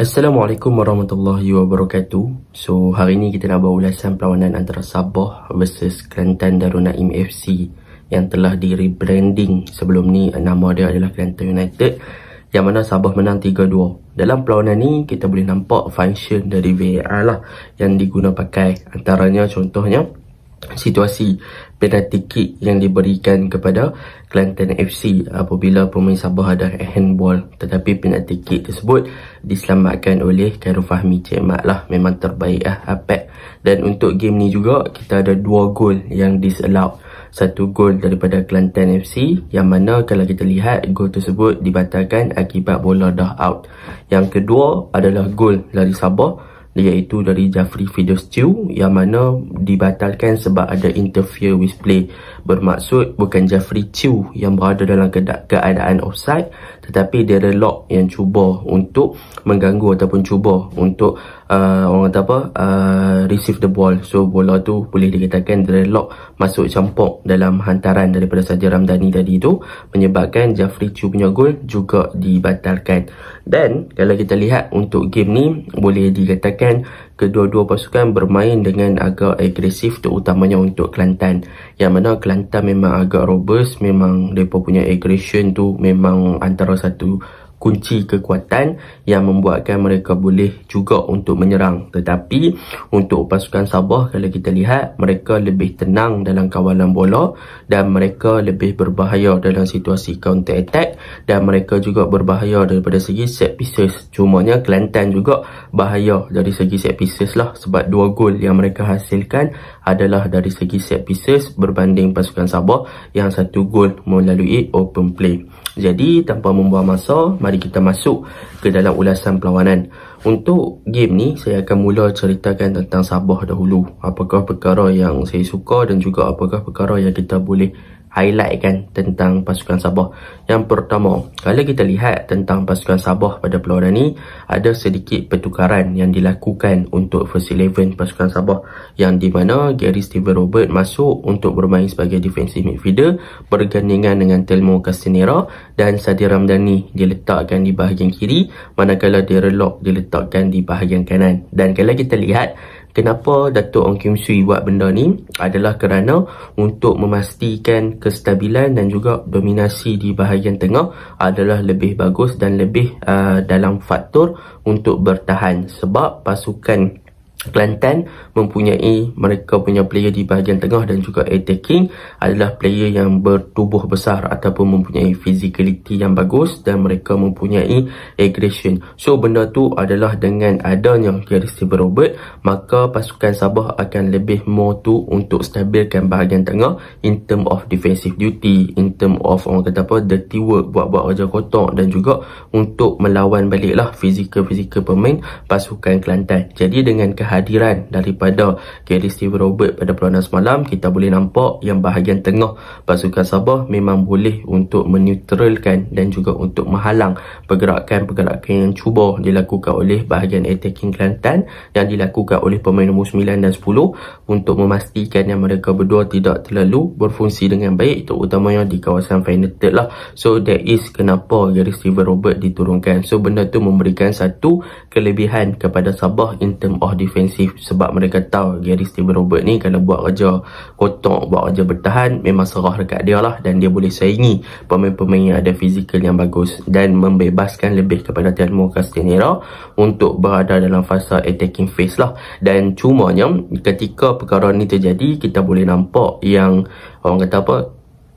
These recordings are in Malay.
Assalamualaikum warahmatullahi wabarakatuh So, hari ni kita nak buat ulasan perlawanan antara Sabah versus Kelantan Darunaim FC yang telah di-rebranding sebelum ni nama dia adalah Kelantan United yang mana Sabah menang 3-2 Dalam perlawanan ni, kita boleh nampak function dari VAR lah yang digunakan pakai antaranya contohnya situasi penalti kick yang diberikan kepada Kelantan FC apabila pemain Sabah ada handball tetapi penalti kick tersebut diselamatkan oleh Khairul Fahmi Cik Mat lah memang terbaik lah Apek dan untuk game ni juga kita ada dua gol yang disallowed satu gol daripada Kelantan FC yang mana kalau kita lihat gol tersebut dibatalkan akibat bola dah out yang kedua adalah gol dari Sabah iaitu dari Jafri Fidus Chiu yang mana dibatalkan sebab ada interfere with play Bermaksud bukan Jeffrey Chew yang berada dalam keadaan offside tetapi Darren Lock yang cuba untuk mengganggu ataupun cuba untuk uh, orang kata apa uh, receive the ball. So bola tu boleh dikatakan Darren Lock masuk campur dalam hantaran daripada Saja Ramdani tadi tu menyebabkan Jeffrey Chew punya gol juga dibatalkan. Dan kalau kita lihat untuk game ni boleh dikatakan kedua-dua pasukan bermain dengan agak agresif terutamanya untuk Kelantan yang mana Kelantan memang agak robust memang mereka punya aggression tu memang antara satu kunci kekuatan yang membuatkan mereka boleh juga untuk menyerang tetapi untuk pasukan Sabah kalau kita lihat mereka lebih tenang dalam kawalan bola dan mereka lebih berbahaya dalam situasi counter attack dan mereka juga berbahaya daripada segi set pieces cumanya Kelantan juga bahaya dari segi set pieces lah sebab dua gol yang mereka hasilkan adalah dari segi set pieces berbanding pasukan Sabah yang satu gol melalui open play jadi tanpa membuang masa, mari kita masuk ke dalam ulasan perlawanan. Untuk game ni, saya akan mula ceritakan tentang Sabah dahulu. Apakah perkara yang saya suka dan juga apakah perkara yang kita boleh Highlight kan tentang pasukan Sabah. Yang pertama, kalau kita lihat tentang pasukan Sabah pada peluang ni, ada sedikit pertukaran yang dilakukan untuk first eleven pasukan Sabah yang di mana Gary Steven Robert masuk untuk bermain sebagai defensive midfielder bergandingan dengan Telmo Castanera dan Sadi Ramdhani diletakkan di bahagian kiri manakala Derelok diletakkan di bahagian kanan. Dan kalau kita lihat Kenapa Datuk Ong Kim Sui buat benda ni adalah kerana untuk memastikan kestabilan dan juga dominasi di bahagian tengah adalah lebih bagus dan lebih uh, dalam faktor untuk bertahan sebab pasukan Kelantan mempunyai mereka punya player di bahagian tengah dan juga attacking adalah player yang bertubuh besar ataupun mempunyai physicality yang bagus dan mereka mempunyai aggression. So benda tu adalah dengan adanya Gary Steven Robert maka pasukan Sabah akan lebih more tu untuk stabilkan bahagian tengah in term of defensive duty, in term of orang kata apa, dirty work, buat-buat kerja kotor dan juga untuk melawan baliklah fizikal-fizikal pemain pasukan Kelantan. Jadi dengan kehadiran daripada Gary Steve Robert pada perlawanan semalam kita boleh nampak yang bahagian tengah pasukan Sabah memang boleh untuk menutralkan dan juga untuk menghalang pergerakan-pergerakan yang cuba dilakukan oleh bahagian attacking Kelantan yang dilakukan oleh pemain nombor 9 dan 10 untuk memastikan yang mereka berdua tidak terlalu berfungsi dengan baik terutamanya di kawasan final third lah so that is kenapa Gary Steve Robert diturunkan so benda tu memberikan satu kelebihan kepada Sabah in term of defense defensif sebab mereka tahu Gary Steven Robert ni kalau buat kerja kotak, buat kerja bertahan memang serah dekat dia lah dan dia boleh saingi pemain-pemain yang ada fizikal yang bagus dan membebaskan lebih kepada Telmo Castanera untuk berada dalam fasa attacking phase lah dan cumanya ketika perkara ni terjadi kita boleh nampak yang orang kata apa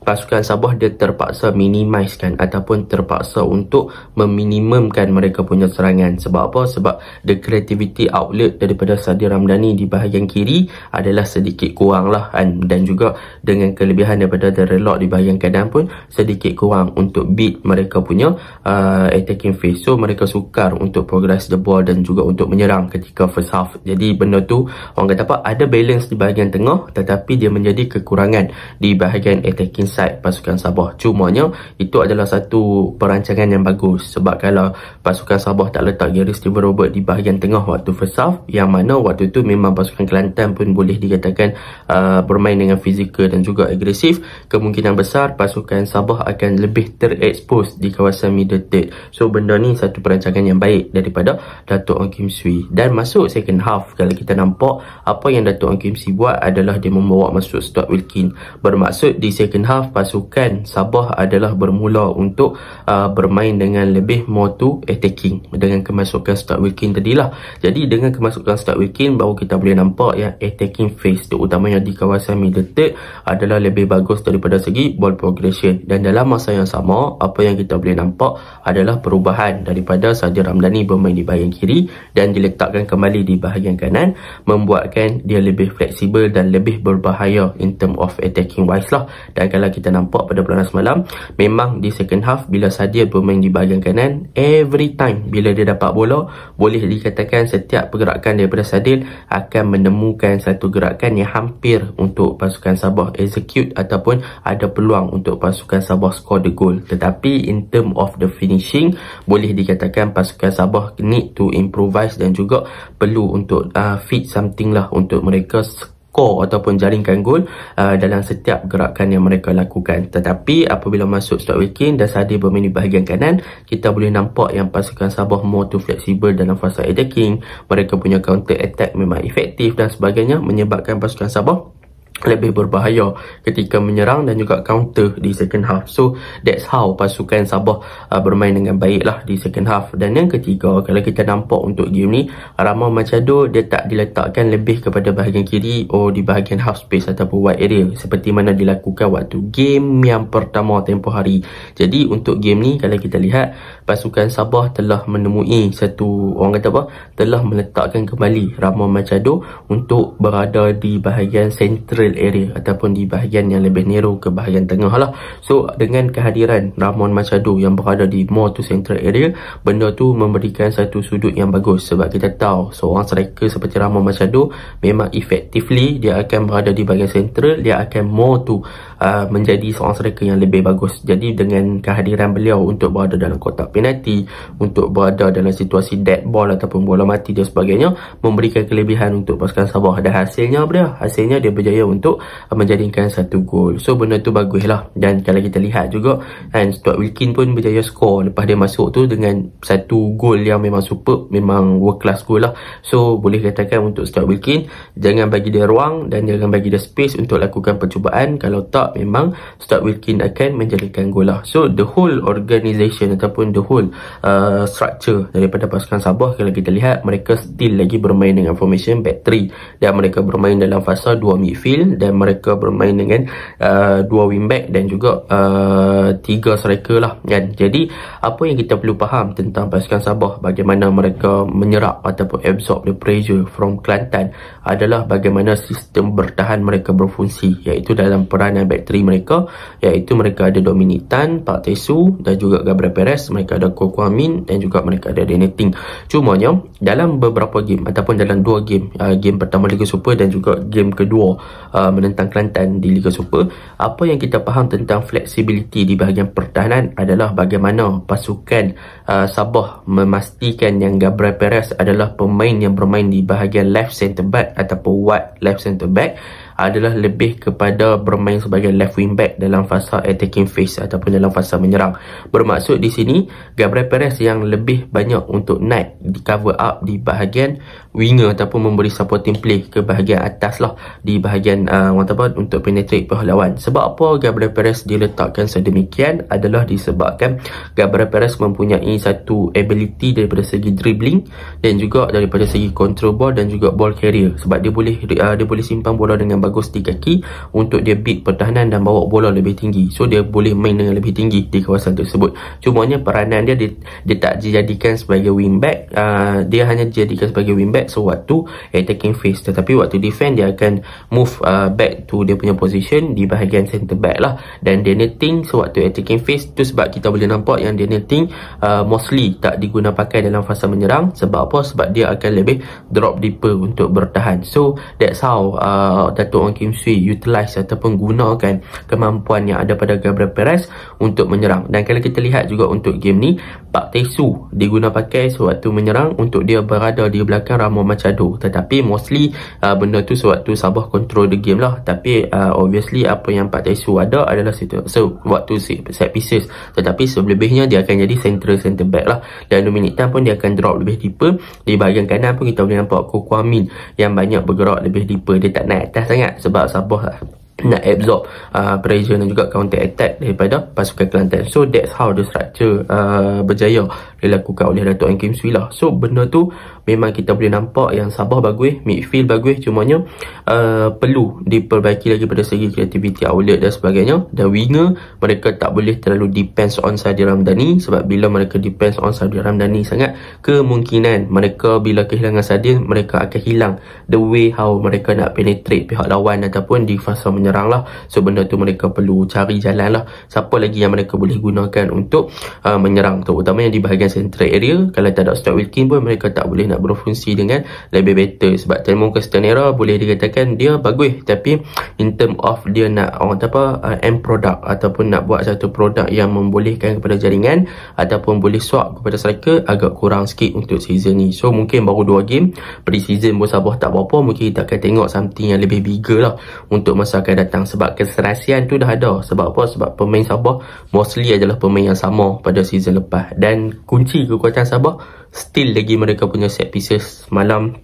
pasukan Sabah dia terpaksa minimiskan ataupun terpaksa untuk meminimumkan mereka punya serangan sebab apa? sebab the creativity outlet daripada Sadir Ramdhani di bahagian kiri adalah sedikit kurang lah kan? dan juga dengan kelebihan daripada the relock di bahagian kanan pun sedikit kurang untuk beat mereka punya uh, attacking phase so mereka sukar untuk progress the ball dan juga untuk menyerang ketika first half jadi benda tu orang kata apa? ada balance di bahagian tengah tetapi dia menjadi kekurangan di bahagian attacking side pasukan Sabah. Cumanya itu adalah satu perancangan yang bagus sebab kalau pasukan Sabah tak letak Gary Steven Robert di bahagian tengah waktu first half yang mana waktu itu memang pasukan Kelantan pun boleh dikatakan uh, bermain dengan fizikal dan juga agresif kemungkinan besar pasukan Sabah akan lebih terekspos di kawasan middle third. So benda ni satu perancangan yang baik daripada Datuk Ong Kim Sui. Dan masuk second half kalau kita nampak apa yang Datuk Ong Kim Sui buat adalah dia membawa masuk Stuart Wilkin. Bermaksud di second half saf pasukan Sabah adalah bermula untuk uh, bermain dengan lebih more to attacking dengan kemasukan start weekend lah. Jadi dengan kemasukan start weekend baru kita boleh nampak yang attacking phase terutamanya di kawasan middle third adalah lebih bagus daripada segi ball progression dan dalam masa yang sama apa yang kita boleh nampak adalah perubahan daripada sahaja Ramdhani bermain di bahagian kiri dan diletakkan kembali di bahagian kanan membuatkan dia lebih fleksibel dan lebih berbahaya in term of attacking wise lah dan kalau kita nampak pada bulan semalam memang di second half bila Sadia bermain di bahagian kanan every time bila dia dapat bola boleh dikatakan setiap pergerakan daripada Sadil akan menemukan satu gerakan yang hampir untuk pasukan Sabah execute ataupun ada peluang untuk pasukan Sabah score the goal tetapi in term of the finishing boleh dikatakan pasukan Sabah need to improvise dan juga perlu untuk uh, fit something lah untuk mereka skor ataupun jaringkan gol uh, dalam setiap gerakan yang mereka lakukan. Tetapi apabila masuk Stuart Wilkin dan Sadi bermain di bahagian kanan, kita boleh nampak yang pasukan Sabah more too flexible dalam fasa attacking. Mereka punya counter attack memang efektif dan sebagainya menyebabkan pasukan Sabah lebih berbahaya ketika menyerang dan juga counter di second half. So that's how pasukan Sabah uh, bermain dengan baiklah di second half. Dan yang ketiga, kalau kita nampak untuk game ni, Rama Machado dia tak diletakkan lebih kepada bahagian kiri or di bahagian half space ataupun wide area seperti mana dilakukan waktu game yang pertama tempoh hari. Jadi untuk game ni kalau kita lihat pasukan Sabah telah menemui satu orang kata apa? telah meletakkan kembali Rama Machado untuk berada di bahagian central rural area ataupun di bahagian yang lebih narrow ke bahagian tengah lah. So dengan kehadiran Ramon Machado yang berada di more to central area, benda tu memberikan satu sudut yang bagus sebab kita tahu seorang striker seperti Ramon Machado memang effectively dia akan berada di bahagian central, dia akan more to Uh, menjadi seorang striker yang lebih bagus. Jadi dengan kehadiran beliau untuk berada dalam kotak penalti, untuk berada dalam situasi dead ball ataupun bola mati dan sebagainya, memberikan kelebihan untuk pasukan Sabah. Dan hasilnya apa Hasilnya dia berjaya untuk uh, menjadikan satu gol. So benda tu bagus lah. Dan kalau kita lihat juga, kan, Stuart Wilkin pun berjaya skor lepas dia masuk tu dengan satu gol yang memang super, memang world class gol lah. So boleh katakan untuk Stuart Wilkin, jangan bagi dia ruang dan jangan bagi dia space untuk lakukan percubaan. Kalau tak, memang Ustaz Wilkin akan menjadikan golah. So the whole organisation ataupun the whole uh, structure daripada pasukan Sabah kalau kita lihat mereka still lagi bermain dengan formation back 3 dan mereka bermain dalam fasa 2 midfield dan mereka bermain dengan 2 uh, wing back dan juga 3 uh, striker lah kan. Jadi apa yang kita perlu faham tentang pasukan Sabah bagaimana mereka menyerap ataupun absorb the pressure from Kelantan adalah bagaimana sistem bertahan mereka berfungsi iaitu dalam peranan back bateri mereka iaitu mereka ada Dominic Tan, Park Tae dan juga Gabriel Perez, mereka ada Ko Kwan Min dan juga mereka ada Danny Ting. Cumanya dalam beberapa game ataupun dalam dua game, uh, game pertama Liga Super dan juga game kedua uh, menentang Kelantan di Liga Super, apa yang kita faham tentang fleksibiliti di bahagian pertahanan adalah bagaimana pasukan uh, Sabah memastikan yang Gabriel Perez adalah pemain yang bermain di bahagian left center back ataupun wide left center back adalah lebih kepada bermain sebagai left wing back dalam fasa attacking phase ataupun dalam fasa menyerang. Bermaksud di sini Gabriel Perez yang lebih banyak untuk naik di cover up di bahagian winger ataupun memberi supporting play ke bahagian atas lah di bahagian uh, orang tahu untuk penetrate perlawan. Sebab apa Gabriel Perez diletakkan sedemikian adalah disebabkan Gabriel Perez mempunyai satu ability daripada segi dribbling dan juga daripada segi control ball dan juga ball carrier sebab dia boleh uh, dia boleh simpan bola dengan bagus di kaki untuk dia beat pertahanan dan bawa bola lebih tinggi. So dia boleh main dengan lebih tinggi di kawasan tersebut. Cumanya peranan dia dia, dia tak dijadikan sebagai wingback, uh, dia hanya dijadikan sebagai wingback attack sewaktu attacking phase tetapi waktu defend dia akan move uh, back to dia punya position di bahagian center back lah dan dia netting sewaktu attacking phase tu sebab kita boleh nampak yang dia netting uh, mostly tak diguna pakai dalam fasa menyerang sebab apa sebab dia akan lebih drop deeper untuk bertahan so that's how uh, Dato' Ong Kim Sui utilize ataupun gunakan kemampuan yang ada pada Gabriel Perez untuk menyerang dan kalau kita lihat juga untuk game ni Pak Tesu pakai sewaktu menyerang untuk dia berada di belakang ramai Mama Machado tetapi mostly uh, benda tu sewaktu Sabah control the game lah tapi uh, obviously apa yang Pak Taisu ada adalah situ so waktu set pieces tetapi selebihnya dia akan jadi central center back lah dan Dominic Tan pun dia akan drop lebih deeper di bahagian kanan pun kita boleh nampak kuamin yang banyak bergerak lebih deeper dia tak naik atas sangat sebab Sabah lah nak absorb uh, pressure dan juga counter attack daripada pasukan Kelantan so that's how the structure uh, berjaya dilakukan oleh Datuk Ang Kim Swee lah. So benda tu memang kita boleh nampak yang Sabah bagus, midfield bagus cumanya uh, perlu diperbaiki lagi pada segi kreativiti outlet dan sebagainya. Dan winger mereka tak boleh terlalu depends on Sadir Ramdhani sebab bila mereka depends on Sadir Ramdhani sangat kemungkinan mereka bila kehilangan Sadir mereka akan hilang the way how mereka nak penetrate pihak lawan ataupun di fasa menyerang lah. So benda tu mereka perlu cari jalan lah. Siapa lagi yang mereka boleh gunakan untuk uh, menyerang terutamanya di bahagian central area kalau tak ada Scott Wilkin pun mereka tak boleh nak berfungsi dengan lebih better sebab Timon Castanera boleh dikatakan dia bagus tapi in term of dia nak orang apa uh, end product ataupun nak buat satu produk yang membolehkan kepada jaringan ataupun boleh swap kepada striker agak kurang sikit untuk season ni so mungkin baru 2 game pre-season pun Sabah tak berapa mungkin kita akan tengok something yang lebih bigger lah untuk masa akan datang sebab keserasian tu dah ada sebab apa sebab pemain Sabah mostly adalah pemain yang sama pada season lepas dan kunci kunci kekuatan Sabah still lagi mereka punya set pieces malam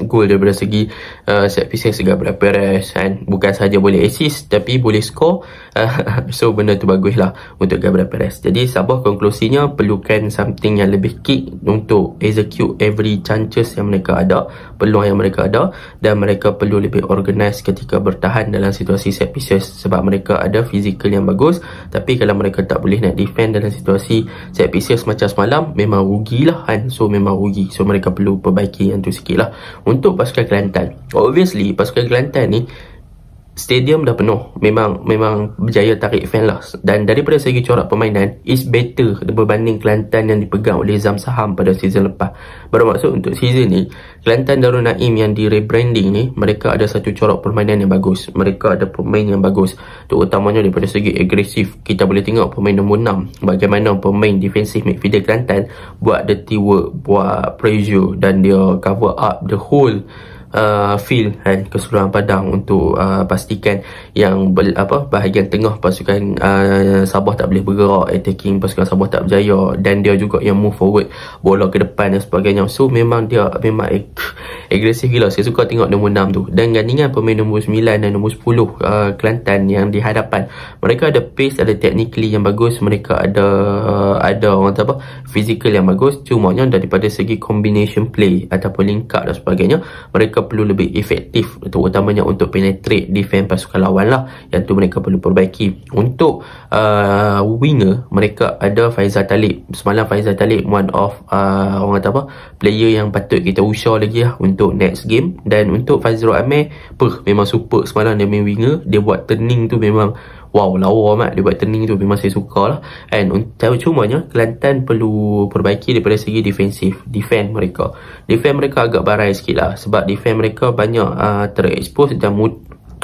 gol daripada segi uh, set piece yang segar berapa res kan bukan saja boleh assist tapi boleh score uh, so benda tu bagus lah untuk Gabriel Perez jadi Sabah konklusinya perlukan something yang lebih kick untuk execute every chances yang mereka ada peluang yang mereka ada dan mereka perlu lebih organize ketika bertahan dalam situasi set pieces sebab mereka ada physical yang bagus tapi kalau mereka tak boleh nak defend dalam situasi set pieces macam semalam memang rugilah kan so memang rugi so mereka perlu perbaiki yang tu sikit lah untuk pasukan Kelantan. Obviously, pasukan Kelantan ni stadium dah penuh memang memang berjaya tarik fan lah dan daripada segi corak permainan is better berbanding Kelantan yang dipegang oleh Zam Saham pada season lepas bermaksud untuk season ni Kelantan Darul Naim yang di rebranding ni mereka ada satu corak permainan yang bagus mereka ada pemain yang bagus terutamanya daripada segi agresif kita boleh tengok pemain nombor 6 bagaimana pemain defensif midfielder Kelantan buat dirty work buat pressure dan dia cover up the whole uh, feel kan keseluruhan padang untuk uh, pastikan yang ber, apa bahagian tengah pasukan uh, Sabah tak boleh bergerak attacking pasukan Sabah tak berjaya dan dia juga yang move forward bola ke depan dan sebagainya so memang dia memang ag- agresif gila saya suka tengok nombor 6 tu dan gandingan pemain nombor 9 dan nombor 10 uh, Kelantan yang di hadapan mereka ada pace ada technically yang bagus mereka ada uh, ada orang tahu apa physical yang bagus cuma yang daripada segi combination play ataupun link up dan sebagainya mereka perlu lebih efektif terutamanya untuk penetrate defend pasukan lawan lah yang tu mereka perlu perbaiki untuk uh, winger mereka ada Faizal Talib semalam Faizal Talib one of uh, orang kata apa player yang patut kita usah lagi lah untuk next game dan untuk Faizal Amir per memang super semalam dia main winger dia buat turning tu memang wow lawa amat dia buat turning tu memang saya suka lah and cuma nya Kelantan perlu perbaiki daripada segi defensif defend mereka defend mereka agak barai sikit lah sebab defend mereka banyak uh, ah, terexpose dan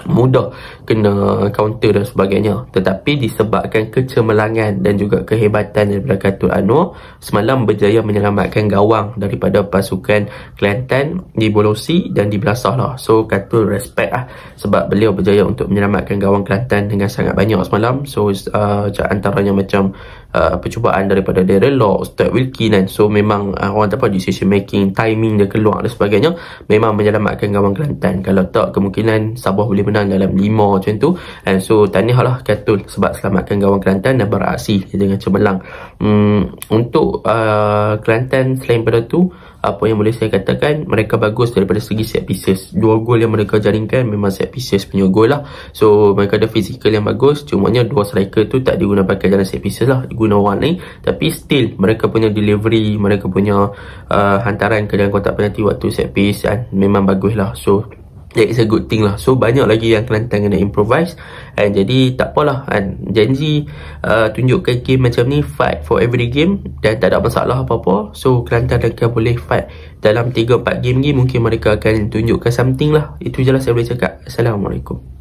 mudah kena counter dan sebagainya tetapi disebabkan kecemerlangan dan juga kehebatan daripada Katul Anwar semalam berjaya menyelamatkan gawang daripada pasukan Kelantan di Bolosi dan di Belasah lah so Katul respect lah sebab beliau berjaya untuk menyelamatkan gawang Kelantan dengan sangat banyak semalam so uh, antaranya macam Uh, percubaan daripada Daryl Law, Ustaz Wilkie dan so memang uh, orang tak apa decision making, timing dia keluar dan sebagainya memang menyelamatkan gawang Kelantan. Kalau tak kemungkinan Sabah boleh menang dalam lima macam tu. And so tahniahlah Katul sebab selamatkan gawang Kelantan dan beraksi dengan cemerlang. Hmm, untuk uh, Kelantan selain pada tu apa yang boleh saya katakan mereka bagus daripada segi set pieces dua gol yang mereka jaringkan memang set pieces punya gol lah so mereka ada fizikal yang bagus cumanya dua striker tu tak digunakan dalam set pieces lah guna orang lain tapi still mereka punya delivery mereka punya uh, hantaran ke dalam kotak penalti waktu set piece dan memang bagus lah so That is a good thing lah So banyak lagi yang Kelantan kena improvise And jadi tak apalah kan Gen Z uh, tunjukkan game macam ni Fight for every game Dan tak ada masalah apa-apa So Kelantan mereka boleh fight Dalam 3-4 game ni Mungkin mereka akan tunjukkan something lah Itu je lah saya boleh cakap Assalamualaikum